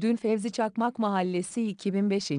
Dün Fevzi Çakmak Mahallesi 2005.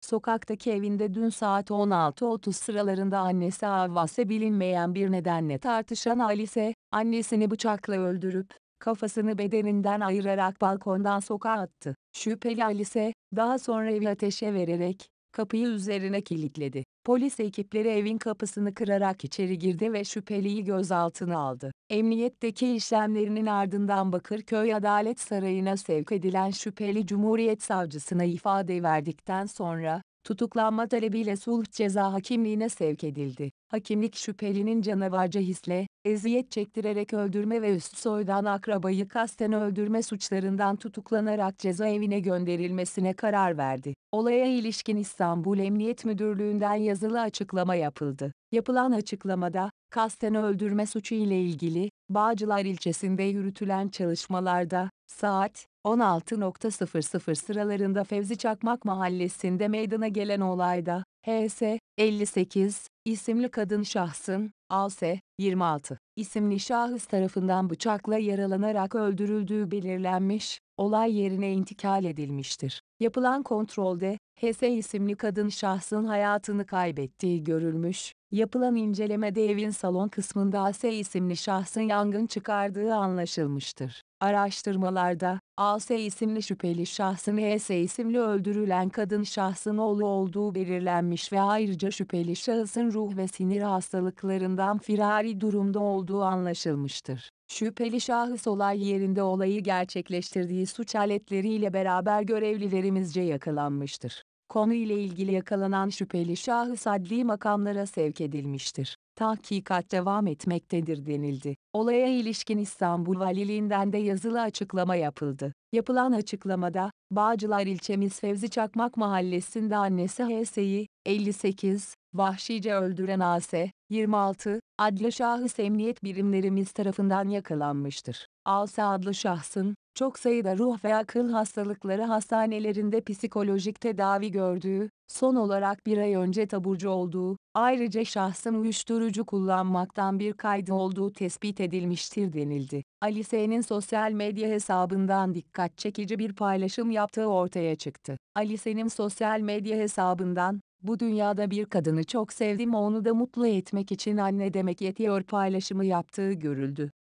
sokaktaki evinde dün saat 16.30 sıralarında annesi avvasa bilinmeyen bir nedenle tartışan Alise, annesini bıçakla öldürüp, kafasını bedeninden ayırarak balkondan sokağa attı. Şüpheli Alise, daha sonra evi ateşe vererek, kapıyı üzerine kilitledi. Polis ekipleri evin kapısını kırarak içeri girdi ve şüpheliyi gözaltına aldı. Emniyetteki işlemlerinin ardından Bakırköy Adalet Sarayı'na sevk edilen şüpheli Cumhuriyet Savcısına ifade verdikten sonra, tutuklanma talebiyle sulh ceza hakimliğine sevk edildi. Hakimlik şüphelinin canavarca hisle, eziyet çektirerek öldürme ve üst soydan akrabayı kasten öldürme suçlarından tutuklanarak cezaevine gönderilmesine karar verdi. Olaya ilişkin İstanbul Emniyet Müdürlüğü'nden yazılı açıklama yapıldı. Yapılan açıklamada, kasten öldürme suçu ile ilgili, Bağcılar ilçesinde yürütülen çalışmalarda, Saat 16.00 sıralarında Fevzi Çakmak Mahallesi'nde meydana gelen olayda, HS, 58, isimli kadın şahsın, AS, 26, isimli şahıs tarafından bıçakla yaralanarak öldürüldüğü belirlenmiş, olay yerine intikal edilmiştir. Yapılan kontrolde, HS isimli kadın şahsın hayatını kaybettiği görülmüş. Yapılan incelemede evin salon kısmında AS isimli şahsın yangın çıkardığı anlaşılmıştır. Araştırmalarda, AS isimli şüpheli şahsın HS isimli öldürülen kadın şahsın oğlu olduğu belirlenmiş ve ayrıca şüpheli şahsın ruh ve sinir hastalıklarından firari durumda olduğu anlaşılmıştır. Şüpheli şahıs olay yerinde olayı gerçekleştirdiği suç aletleriyle beraber görevlilerimizce yakalanmıştır. Konu ile ilgili yakalanan şüpheli şahıs adli makamlara sevk edilmiştir. Tahkikat devam etmektedir denildi. Olaya ilişkin İstanbul Valiliğinden de yazılı açıklama yapıldı. Yapılan açıklamada, Bağcılar ilçemiz Fevzi Çakmak mahallesinde annesi H.S.'yi, 58, vahşice öldüren A.S., 26. Adlı şahıs emniyet birimlerimiz tarafından yakalanmıştır. Alsa adlı şahsın, çok sayıda ruh ve akıl hastalıkları hastanelerinde psikolojik tedavi gördüğü, son olarak bir ay önce taburcu olduğu, ayrıca şahsın uyuşturucu kullanmaktan bir kaydı olduğu tespit edilmiştir denildi. Alise'nin sosyal medya hesabından dikkat çekici bir paylaşım yaptığı ortaya çıktı. Alise'nin sosyal medya hesabından, bu dünyada bir kadını çok sevdim onu da mutlu etmek için anne demek yetiyor paylaşımı yaptığı görüldü.